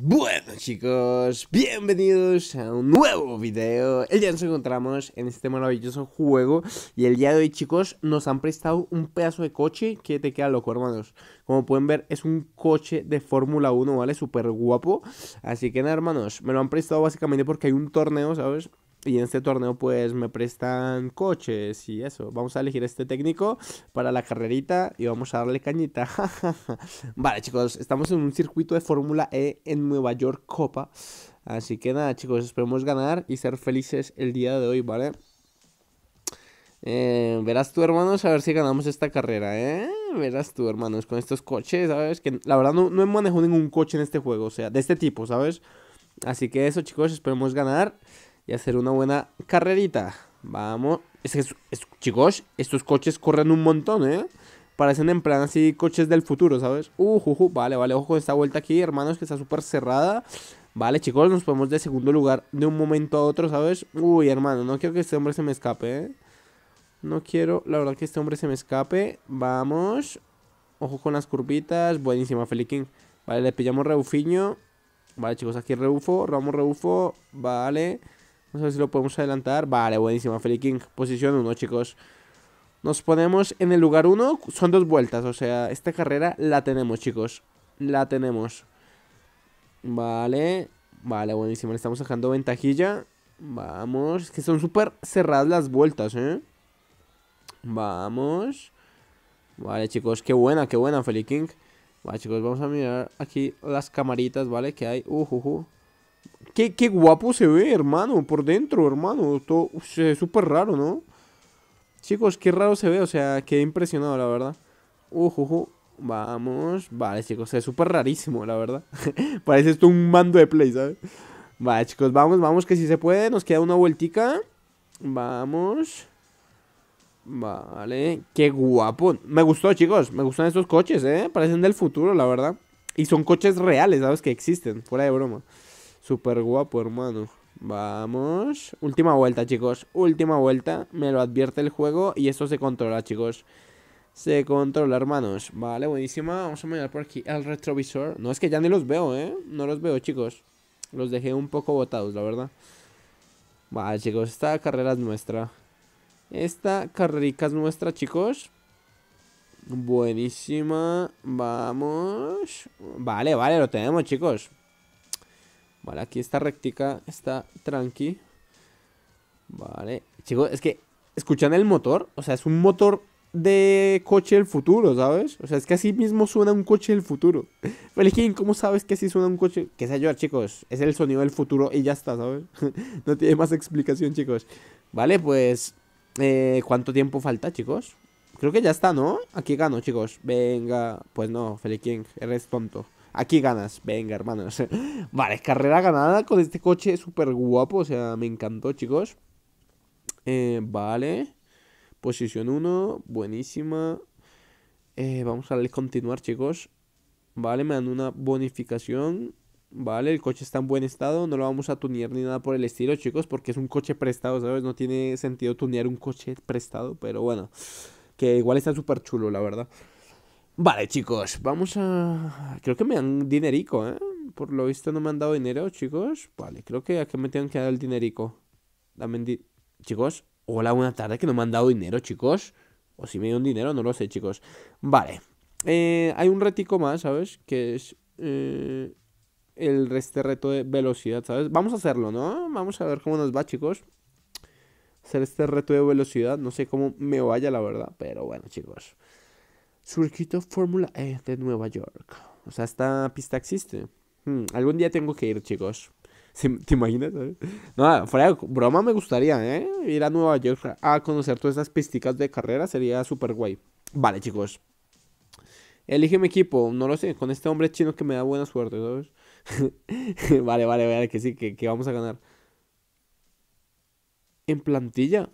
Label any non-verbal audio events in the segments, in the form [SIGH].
Bueno chicos, bienvenidos a un nuevo video El día nos encontramos en este maravilloso juego Y el día de hoy chicos nos han prestado un pedazo de coche que te queda loco hermanos Como pueden ver es un coche de Fórmula 1, ¿vale? Súper guapo Así que nada hermanos, me lo han prestado básicamente porque hay un torneo, ¿sabes? Y en este torneo pues me prestan coches y eso. Vamos a elegir este técnico para la carrerita y vamos a darle cañita. [LAUGHS] vale chicos, estamos en un circuito de Fórmula E en Nueva York Copa. Así que nada chicos, esperemos ganar y ser felices el día de hoy, ¿vale? Eh, verás tú, hermanos, a ver si ganamos esta carrera, ¿eh? Verás tú, hermanos, con estos coches, ¿sabes? Que la verdad no, no manejado ningún coche en este juego, o sea, de este tipo, ¿sabes? Así que eso, chicos, esperemos ganar y hacer una buena carrerita. Vamos. Este es chicos, estos coches corren un montón, ¿eh? Parecen en plan así coches del futuro, ¿sabes? Uh, uh, vale, vale, ojo con esta vuelta aquí, hermanos, que está súper cerrada. Vale, chicos, nos ponemos de segundo lugar de un momento a otro, ¿sabes? Uy, hermano, no quiero que este hombre se me escape, ¿eh? No quiero, la verdad, que este hombre se me escape. Vamos. Ojo con las curvitas. Buenísima, Feliquín. Vale, le pillamos Reufiño. Vale, chicos, aquí Reufo. vamos Reufo. Vale. Vamos a si lo podemos adelantar. Vale, buenísima. Feli King. Posición 1, chicos. Nos ponemos en el lugar 1. Son dos vueltas. O sea, esta carrera la tenemos, chicos. La tenemos. Vale. Vale, buenísima, Le estamos sacando ventajilla. Vamos. Es que son súper cerradas las vueltas, ¿eh? Vamos. Vale, chicos. Qué buena, qué buena, Feli King. Vale, chicos. Vamos a mirar aquí las camaritas, ¿vale? Que hay. Uh, uh, uh. Qué, guapo se ve, hermano, por dentro, hermano. esto se súper raro, ¿no? Chicos, qué raro se ve, o sea, quedé impresionado, la verdad. Ojo, Vamos. Vale, chicos, es súper rarísimo, la verdad. [LAUGHS] Parece esto un mando de play, ¿sabes? Vale, chicos, vamos, vamos, que si se puede. Nos queda una vueltica. Vamos. Vale, qué guapo. Me gustó, chicos. Me gustan estos coches, ¿eh? Parecen del futuro, la verdad. Y son coches reales, ¿sabes? Que existen, fuera de broma. Súper guapo, hermano. Vamos. Última vuelta, chicos. Última vuelta. Me lo advierte el juego y eso se controla, chicos. Se controla, hermanos. Vale, buenísima. Vamos a mirar por aquí al retrovisor. No, es que ya ni los veo, ¿eh? No los veo, chicos. Los dejé un poco botados, la verdad. Vale, chicos. Esta carrera es nuestra. Esta carrerica es nuestra, chicos. Buenísima. Vamos. Vale, vale, lo tenemos, chicos. Vale, aquí está rectica está tranqui. Vale. Chicos, es que, ¿escuchan el motor? O sea, es un motor de coche del futuro, ¿sabes? O sea, es que así mismo suena un coche del futuro. [LAUGHS] Feliquín, ¿cómo sabes que así suena un coche? Que sé yo, chicos. Es el sonido del futuro y ya está, ¿sabes? [LAUGHS] no tiene más explicación, chicos. Vale, pues... Eh, ¿Cuánto tiempo falta, chicos? Creo que ya está, ¿no? Aquí gano, chicos. Venga. Pues no, Feliquín, eres tonto. Aquí ganas, venga, hermanos. [LAUGHS] vale, carrera ganada con este coche súper guapo, o sea, me encantó, chicos. Eh, vale, posición 1, buenísima. Eh, vamos a continuar, chicos. Vale, me dan una bonificación. Vale, el coche está en buen estado, no lo vamos a tunear ni nada por el estilo, chicos, porque es un coche prestado, ¿sabes? No tiene sentido tunear un coche prestado, pero bueno, que igual está súper chulo, la verdad. Vale, chicos, vamos a... Creo que me dan dinerico, ¿eh? Por lo visto no me han dado dinero, chicos. Vale, creo que aquí me tienen que dar el dinerico. Chicos, hola, buena tarde, que no me han dado dinero, chicos. O si me un dinero, no lo sé, chicos. Vale. Eh, hay un retico más, ¿sabes? Que es... Eh, el este reto de velocidad, ¿sabes? Vamos a hacerlo, ¿no? Vamos a ver cómo nos va, chicos. Hacer este reto de velocidad. No sé cómo me vaya, la verdad. Pero bueno, chicos. Circuito Fórmula E de Nueva York. O sea, esta pista existe. Hmm, algún día tengo que ir, chicos. ¿Te imaginas? No, fuera de broma me gustaría, ¿eh? Ir a Nueva York a conocer todas esas pisticas de carrera sería súper guay. Vale, chicos. Elige mi equipo, no lo sé, con este hombre chino que me da buena suerte, ¿sabes? [LAUGHS] vale, vale, vale, que sí, que, que vamos a ganar. En plantilla.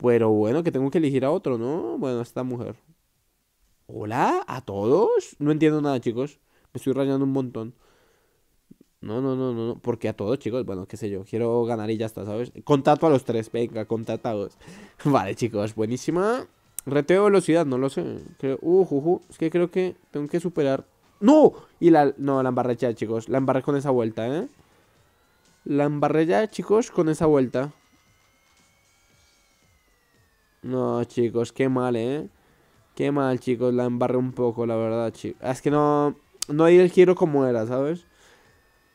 Pero bueno, que tengo que elegir a otro, ¿no? Bueno, esta mujer. ¿Hola? ¿A todos? No entiendo nada, chicos. Me estoy rayando un montón. No, no, no, no, no. Porque a todos, chicos, bueno, qué sé yo. Quiero ganar y ya está, ¿sabes? Contrato a los tres, venga, contratados. [LAUGHS] Vale, chicos, buenísima. Reteo velocidad, no lo sé. Uh, es que creo que tengo que superar. ¡No! Y la. No, la embarré ya, chicos. La embarré con esa vuelta, ¿eh? La embarré ya, chicos, con esa vuelta. No, chicos, qué mal, ¿eh? Qué mal, chicos, la embarré un poco, la verdad, chicos. Es que no, no di el giro como era, ¿sabes?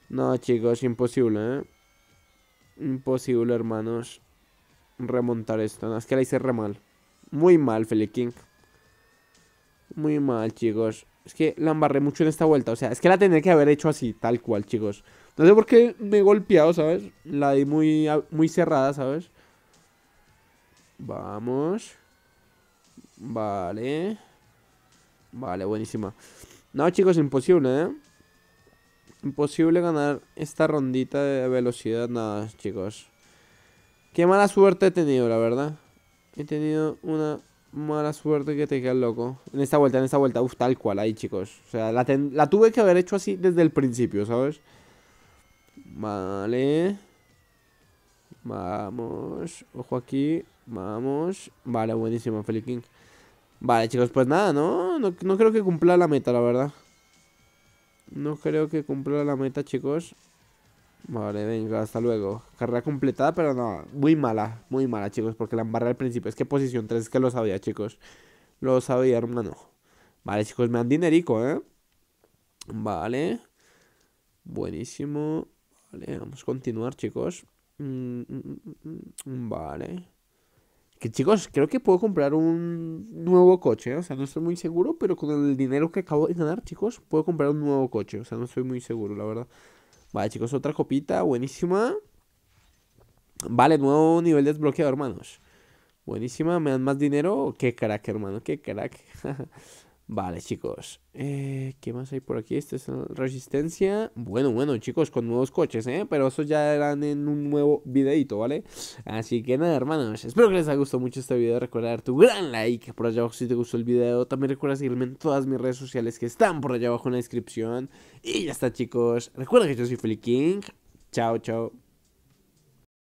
No, chicos, imposible, ¿eh? Imposible, hermanos, remontar esto. es que la hice re mal. Muy mal, Felipe King. Muy mal, chicos. Es que la embarré mucho en esta vuelta. O sea, es que la tenía que haber hecho así, tal cual, chicos. No sé por qué me he golpeado, ¿sabes? La di muy, muy cerrada, ¿sabes? Vamos. Vale. Vale, buenísima. No, chicos, imposible, ¿eh? Imposible ganar esta rondita de velocidad, nada, chicos. Qué mala suerte he tenido, la verdad. He tenido una mala suerte que te queda loco. En esta vuelta, en esta vuelta, Uf, tal cual ahí, chicos. O sea, la, tuve que haber hecho así desde el principio, ¿sabes? Vale. Vamos. Ojo aquí. Vamos. Vale, buenísimo, Feliking Vale, chicos, pues nada, ¿no? ¿no? creo que cumpla la meta, la verdad. No creo que cumpla la meta, chicos. Vale, venga, hasta luego. Carrera completada, pero no, muy mala, muy mala, chicos, porque la embarré al principio. Es que posición 3, es que lo sabía, chicos. Lo sabía, hermano. Vale, chicos, me dan dinerico, ¿eh? Vale. Buenísimo. Vale, vamos a continuar, chicos. Mm, mm, mm, vale. Que chicos, creo que puedo comprar un nuevo coche. O sea, no estoy muy seguro, pero con el dinero que acabo de ganar, chicos, puedo comprar un nuevo coche. O sea, no estoy muy seguro, la verdad. Vale, chicos, otra copita, buenísima. Vale, nuevo nivel desbloqueado, hermanos. Buenísima, me dan más dinero. Qué crack, hermano, qué crack. [LAUGHS] Vale, chicos. Eh, ¿Qué más hay por aquí? ¿Esta es Resistencia. Bueno, bueno, chicos, con nuevos coches, ¿eh? Pero eso ya eran en un nuevo videito, ¿vale? Así que nada, hermanos. Espero que les haya gustado mucho este video. Recuerda dar tu gran like por allá abajo si te gustó el video. También recuerda seguirme en todas mis redes sociales que están por allá abajo en la descripción. Y ya está, chicos. Recuerda que yo soy Feli King. Chao, chao.